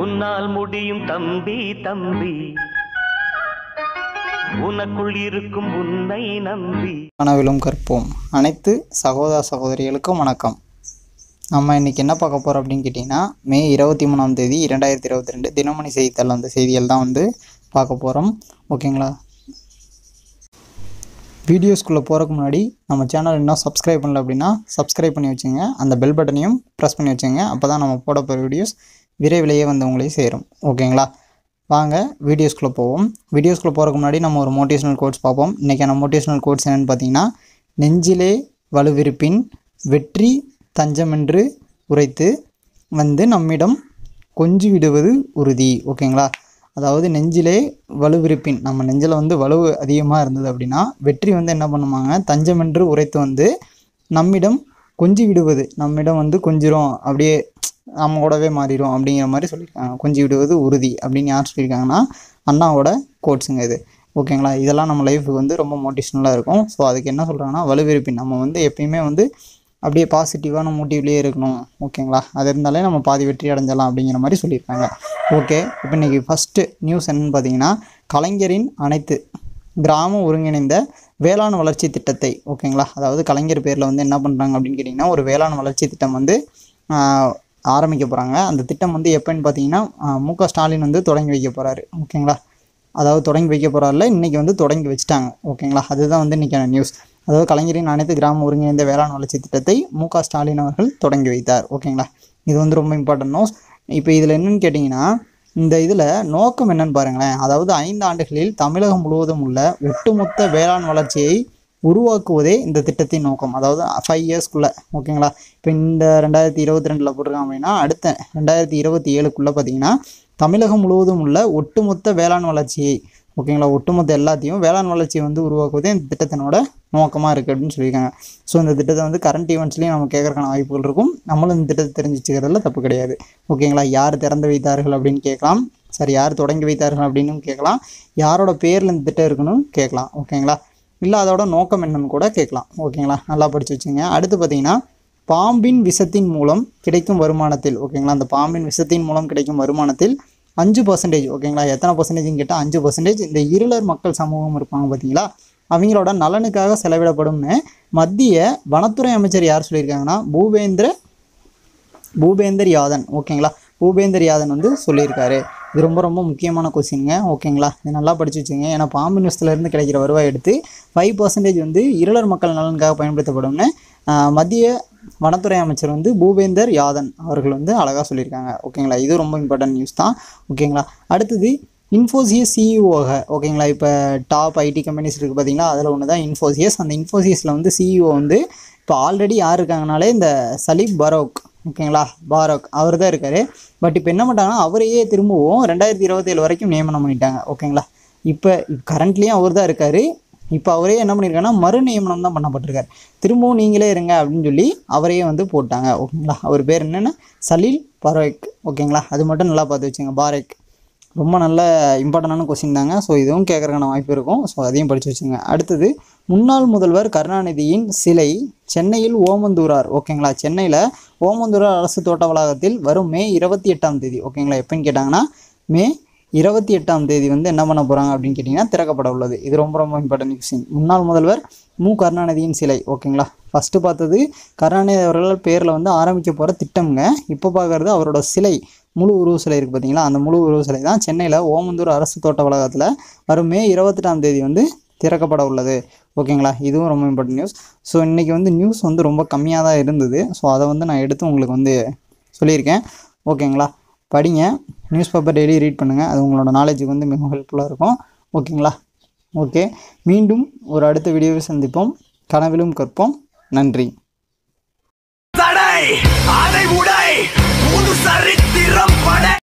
உன்னால் முடியும் தம்பி தம்பி உனக்குள் இருக்கும் உன்னை நம்பி கனவிலும் கற்போம் அனைத்து சகோதர சகோதரிகளுக்கும் வணக்கம் நம்ம இன்றைக்கி என்ன பார்க்க போகிறோம் அப்படின்னு கேட்டிங்கன்னா மே இருபத்தி மூணாம் தேதி இரண்டாயிரத்தி இருபத்தி ரெண்டு தினமணி செய்தித்தாள் அந்த செய்திகள் தான் வந்து பார்க்க போகிறோம் ஓகேங்களா வீடியோஸ்குள்ளே போகிறக்கு முன்னாடி நம்ம சேனல் இன்னும் சப்ஸ்கிரைப் பண்ணல அப்படின்னா சப்ஸ்கிரைப் பண்ணி வச்சுங்க அந்த பெல் பட்டனையும் ப்ரெஸ் பண்ணி வச்சுங்க அப்போ தான் நம்ம போட போகிற வீடியோஸ் விரைவிலேயே வந்து உங்களையும் சேரும் ஓகேங்களா வாங்க வீடியோஸ்குள்ளே போவோம் வீடியோஸ்குள்ளே போகிறக்கு முன்னாடி நம்ம ஒரு மோட்டிவேஷனல் கோட்ஸ் பார்ப்போம் இன்றைக்கான மோட்டிவேஷனல் கோட்ஸ் என்னென்னு பார்த்தீங்கன்னா நெஞ்சிலே வலுவிருப்பின் வெற்றி தஞ்சமென்று உரைத்து வந்து நம்மிடம் கொஞ்சி விடுவது உறுதி ஓகேங்களா அதாவது நெஞ்சிலே வலுவிருப்பின் நம்ம நெஞ்சில் வந்து வலுவு அதிகமாக இருந்தது அப்படின்னா வெற்றி வந்து என்ன பண்ணுவாங்க தஞ்சமென்று உரைத்து வந்து நம்மிடம் கொஞ்சி விடுவது நம்மிடம் வந்து கொஞ்சிரும் அப்படியே நம்ம கூடவே மாறிடும் அப்படிங்கிற மாதிரி சொல்லியிருக்காங்க கொஞ்சி விடுவது உறுதி அப்படின்னு யார் சொல்லியிருக்காங்கன்னா அண்ணாவோட கோட்ஸுங்க இது ஓகேங்களா இதெல்லாம் நம்ம லைஃபுக்கு வந்து ரொம்ப மோட்டிவேஷனலாக இருக்கும் ஸோ அதுக்கு என்ன சொல்கிறாங்கன்னா வலுவிருப்பி நம்ம வந்து எப்பயுமே வந்து அப்படியே பாசிட்டிவான மோட்டிவ்லேயே இருக்கணும் ஓகேங்களா அது இருந்தாலே நம்ம பாதி வெற்றி அடைஞ்சலாம் அப்படிங்கிற மாதிரி சொல்லியிருக்காங்க ஓகே இப்போ இன்றைக்கி ஃபஸ்ட்டு நியூஸ் என்னென்னு பார்த்தீங்கன்னா கலைஞரின் அனைத்து கிராம ஒருங்கிணைந்த வேளாண் வளர்ச்சி திட்டத்தை ஓகேங்களா அதாவது கலைஞர் பேரில் வந்து என்ன பண்ணுறாங்க அப்படின்னு கேட்டிங்கன்னா ஒரு வேளாண் வளர்ச்சி திட்டம் வந்து ஆரம்பிக்க போகிறாங்க அந்த திட்டம் வந்து எப்போன்னு பார்த்தீங்கன்னா மு ஸ்டாலின் வந்து தொடங்கி வைக்க போகிறாரு ஓகேங்களா அதாவது தொடங்கி வைக்க போகிறாரில்ல இன்றைக்கி வந்து தொடங்கி வச்சுட்டாங்க ஓகேங்களா அதுதான் வந்து இன்றைக்கான நியூஸ் அதாவது கலைஞரின் அனைத்து கிராம ஒருங்கிணைந்த வேளாண் வளர்ச்சி திட்டத்தை மு ஸ்டாலின் அவர்கள் தொடங்கி வைத்தார் ஓகேங்களா இது வந்து ரொம்ப இம்பார்ட்டன்ட் நோஸ் இப்போ இதில் என்னென்னு கேட்டிங்கன்னா இந்த இதில் நோக்கம் என்னென்னு பாருங்களேன் அதாவது ஐந்து ஆண்டுகளில் தமிழகம் முழுவதும் உள்ள ஒட்டுமொத்த வேளாண் வளர்ச்சியை உருவாக்குவதே இந்த திட்டத்தின் நோக்கம் அதாவது ஃபைவ் இயர்ஸ்க்குள்ளே ஓகேங்களா இப்போ இந்த ரெண்டாயிரத்தி இருபத்தி ரெண்டில் போட்டிருக்காங்க அப்படின்னா அடுத்த ரெண்டாயிரத்தி இருபத்தி ஏழுக்குள்ளே பார்த்தீங்கன்னா தமிழகம் முழுவதும் உள்ள ஒட்டுமொத்த வேளாண் வளர்ச்சியை ஓகேங்களா ஒட்டுமொத்த எல்லாத்தையும் வேளாண் வளர்ச்சியை வந்து உருவாக்குவதே இந்த திட்டத்தினோட நோக்கமாக இருக்குது அப்படின்னு சொல்லியிருக்காங்க ஸோ இந்த திட்டத்தை வந்து கரண்ட் ஈவெண்ட்ஸ்லேயும் நம்ம கேட்குறக்கான வாய்ப்புகள் இருக்கும் நம்மளும் இந்த திட்டத்தை தெரிஞ்சுக்கிறதுல தப்பு கிடையாது ஓகேங்களா யார் திறந்து வைத்தார்கள் அப்படின்னு கேட்கலாம் சரி யார் தொடங்கி வைத்தார்கள் அப்படின்னு கேட்கலாம் யாரோட பேரில் இந்த திட்டம் இருக்குன்னு கேட்கலாம் ஓகேங்களா இல்லை அதோட நோக்கம் என்னன்னு கூட கேட்கலாம் ஓகேங்களா நல்லா படித்து வச்சுங்க அடுத்து பார்த்தீங்கன்னா பாம்பின் விஷத்தின் மூலம் கிடைக்கும் வருமானத்தில் ஓகேங்களா அந்த பாம்பின் விஷத்தின் மூலம் கிடைக்கும் வருமானத்தில் அஞ்சு பர்சன்டேஜ் ஓகேங்களா எத்தனை பர்சன்டேஜ்னு கேட்டால் அஞ்சு பர்சன்டேஜ் இந்த இருளர் மக்கள் சமூகம் இருப்பாங்க பார்த்தீங்களா அவங்களோட நலனுக்காக செலவிடப்படும்னு மத்திய வனத்துறை அமைச்சர் யார் சொல்லியிருக்காங்கன்னா பூபேந்திர பூபேந்தர் யாதன் ஓகேங்களா பூபேந்தர் யாதன் வந்து சொல்லியிருக்காரு இது ரொம்ப ரொம்ப முக்கியமான கொஸ்டின்ங்க ஓகேங்களா இது நல்லா படித்து வச்சுங்க ஏன்னா பாம்பு நியூஸ்லேருந்து கிடைக்கிற வருவாய் எடுத்து ஃபைவ் பர்சன்டேஜ் வந்து இருளர் மக்கள் நலனுக்காக பயன்படுத்தப்படும்னு மத்திய வனத்துறை அமைச்சர் வந்து பூபேந்தர் யாதன் அவர்கள் வந்து அழகாக சொல்லியிருக்காங்க ஓகேங்களா இது ரொம்ப இம்பார்ட்டன் நியூஸ் தான் ஓகேங்களா அடுத்தது இன்ஃபோசியஸ் சிஇஓக e ஓகேங்களா இப்போ டாப் ஐடி கம்பெனிஸ் இருக்குது பார்த்திங்களா அதில் ஒன்று தான் இன்ஃபோசியஸ் அந்த இன்ஃபோசியஸில் வந்து சிஇஓ e வந்து இப்போ ஆல்ரெடி யார் இருக்காங்கனாலே இந்த சலீப் பரோக் ஓகேங்களா பாரோக் அவர் தான் இருக்கார் பட் இப்போ என்ன பண்ணிட்டாங்கன்னா அவரையே திரும்பவும் ரெண்டாயிரத்தி இருபத்தேழு வரைக்கும் நியமனம் பண்ணிட்டாங்க ஓகேங்களா இப்போ கரண்ட்லேயும் அவர் தான் இருக்கார் இப்போ அவரே என்ன பண்ணியிருக்காருன்னா நியமனம் தான் பண்ணப்பட்டிருக்கார் திரும்பவும் நீங்களே இருங்க அப்படின்னு சொல்லி அவரையே வந்து போட்டாங்க ஓகேங்களா அவர் பேர் என்னென்னா சலீல் பரோக் ஓகேங்களா அது மட்டும் நல்லா பார்த்து வச்சுங்க பாரேக் ரொம்ப நல்ல இம்பார்ட்டண்டான கொஸ்டின் தாங்க ஸோ இதுவும் கேட்குறக்கான வாய்ப்பு இருக்கும் ஸோ அதையும் படித்து வச்சுங்க அடுத்தது முன்னாள் முதல்வர் கருணாநிதியின் சிலை சென்னையில் ஓமந்தூரார் ஓகேங்களா சென்னையில் ஓமந்தூரார் அரசு தோட்ட வளாகத்தில் வரும் மே இருபத்தி எட்டாம் தேதி ஓகேங்களா எப்போன்னு கேட்டாங்கன்னா மே இருபத்தி எட்டாம் தேதி வந்து என்ன பண்ண போகிறாங்க அப்படின்னு கேட்டிங்கன்னா திறக்கப்பட உள்ளது இது ரொம்ப ரொம்ப இம்பார்ட்டன்ட் விஷயம் முன்னாள் முதல்வர் மு கருணாநிதியின் சிலை ஓகேங்களா ஃபஸ்ட்டு பார்த்தது கருணாநிதி அவர்கள் பேரில் வந்து ஆரம்பிக்க போகிற திட்டம்ங்க இப்போ பார்க்குறது அவரோட சிலை முழு உருவ சிலை இருக்குது பார்த்தீங்களா அந்த முழு உருவ சிலை தான் சென்னையில் ஓமந்தூர் அரசு தோட்ட வளாகத்தில் வரும் மே இருபத்தெட்டாம் தேதி வந்து திறக்கப்பட உள்ளது ஓகேங்களா இதுவும் ரொம்ப இம்பார்ட்டன் நியூஸ் ஸோ இன்றைக்கி வந்து நியூஸ் வந்து ரொம்ப கம்மியாக தான் இருந்தது ஸோ அதை வந்து நான் எடுத்து உங்களுக்கு வந்து சொல்லியிருக்கேன் ஓகேங்களா படிங்க நியூஸ் பேப்பர் டெய்லி ரீட் பண்ணுங்கள் அது உங்களோட நாலேஜுக்கு வந்து மிகவும் ஹெல்ப்ஃபுல்லாக இருக்கும் ஓகேங்களா ஓகே மீண்டும் ஒரு அடுத்த வீடியோவை சந்திப்போம் கனவிலும் கற்போம் நன்றி அதை உடை சரித்திரம் படை